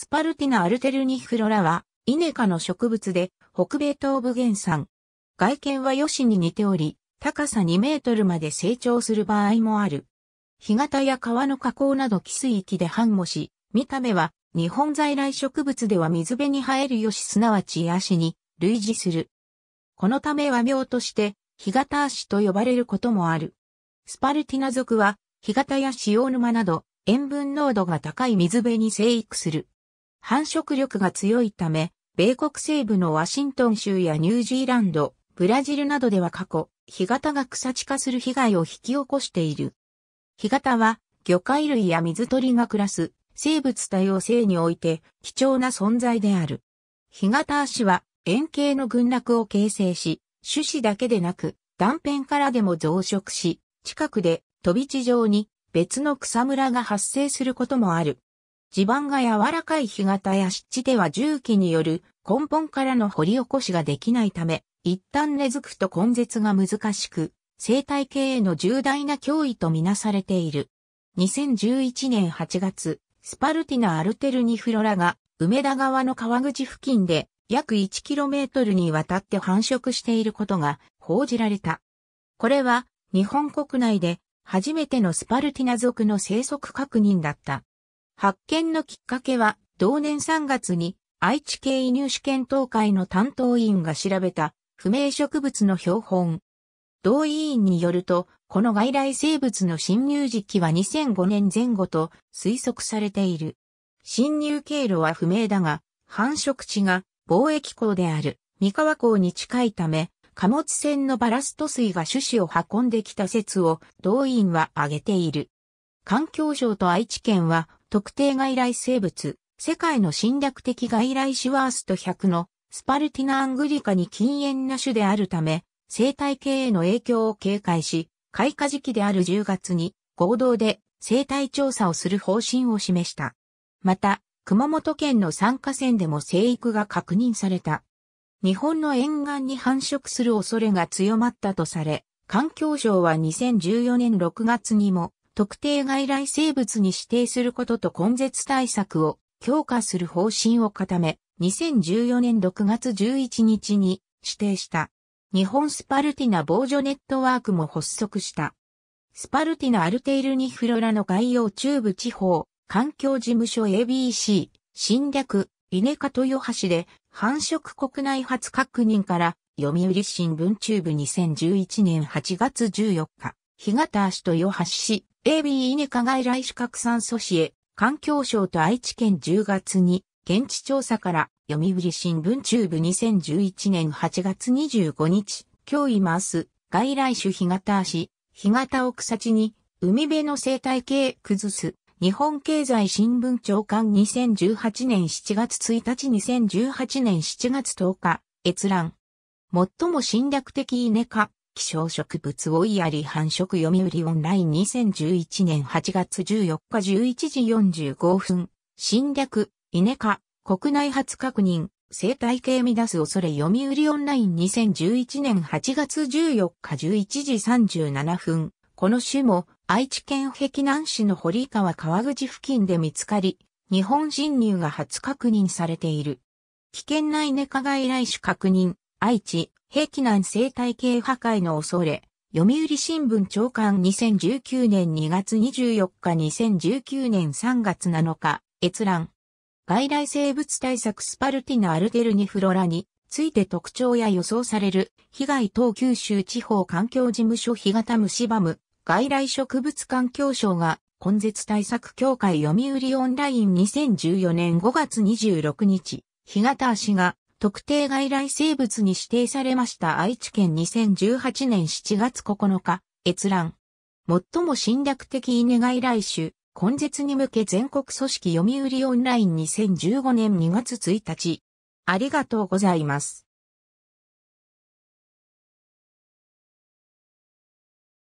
スパルティナ・アルテルニフロラは、イネ科の植物で、北米東部原産。外見はヨシに似ており、高さ2メートルまで成長する場合もある。干潟や川の河口など寄水域で繁茂し、見た目は、日本在来植物では水辺に生えるヨシすなわちヤシに類似する。このため和名として、干潟足と呼ばれることもある。スパルティナ族は、干潟や塩沼など、塩分濃度が高い水辺に生育する。繁殖力が強いため、米国西部のワシントン州やニュージーランド、ブラジルなどでは過去、干潟が草地化する被害を引き起こしている。干潟は、魚介類や水鳥が暮らす生物多様性において貴重な存在である。干潟足は円形の群落を形成し、種子だけでなく断片からでも増殖し、近くで飛び地上に別の草むらが発生することもある。地盤が柔らかい干潟や湿地では重機による根本からの掘り起こしができないため、一旦根付くと根絶が難しく、生態系への重大な脅威とみなされている。2011年8月、スパルティナ・アルテルニフロラが、梅田川の川口付近で約 1km にわたって繁殖していることが報じられた。これは日本国内で初めてのスパルティナ族の生息確認だった。発見のきっかけは、同年3月に愛知県移入試験東会の担当委員が調べた不明植物の標本。同委員によると、この外来生物の侵入時期は2005年前後と推測されている。侵入経路は不明だが、繁殖地が貿易港である三河港に近いため、貨物船のバラスト水が種子を運んできた説を同委員は挙げている。環境省と愛知県は特定外来生物、世界の侵略的外来種ワースト100のスパルティナ・アングリカに禁煙な種であるため、生態系への影響を警戒し、開花時期である10月に合同で生態調査をする方針を示した。また、熊本県の参加線でも生育が確認された。日本の沿岸に繁殖する恐れが強まったとされ、環境省は2014年6月にも特定外来生物に指定することと根絶対策を強化する方針を固め、2014年6月11日に指定した。日本スパルティナ防除ネットワークも発足した。スパルティナアルテイルニフロラの概要中部地方、環境事務所 ABC、侵略、稲ネ豊橋で繁殖国内初確認から読売新聞中部2011年8月14日、日形足と豊橋市、AB イネカ外来種拡散組織へ、環境省と愛知県10月に、現地調査から、読売新聞中部2011年8月25日、今日います、外来種干潟足、干潟を草地に、海辺の生態系崩す、日本経済新聞長官2018年7月1日2018年7月10日、閲覧。最も侵略的イネカ。希少植物をイヤリ繁殖読売オンライン2011年8月14日11時45分、侵略、稲科、国内初確認、生態系乱す恐れ読売オンライン2011年8月14日11時37分、この種も愛知県碧南市の堀川川口付近で見つかり、日本侵入が初確認されている。危険なイネ科外来種確認、愛知、兵器難生態系破壊の恐れ、読売新聞長官2019年2月24日2019年3月7日、閲覧。外来生物対策スパルティナアルテルニフロラについて特徴や予想される被害等九州地方環境事務所日型虫バム外来植物環境省が根絶対策協会読売オンライン2014年5月26日、日型足が特定外来生物に指定されました愛知県2018年7月9日、閲覧。最も侵略的稲外来種、根絶に向け全国組織読売オンライン2015年2月1日。ありがとうございます。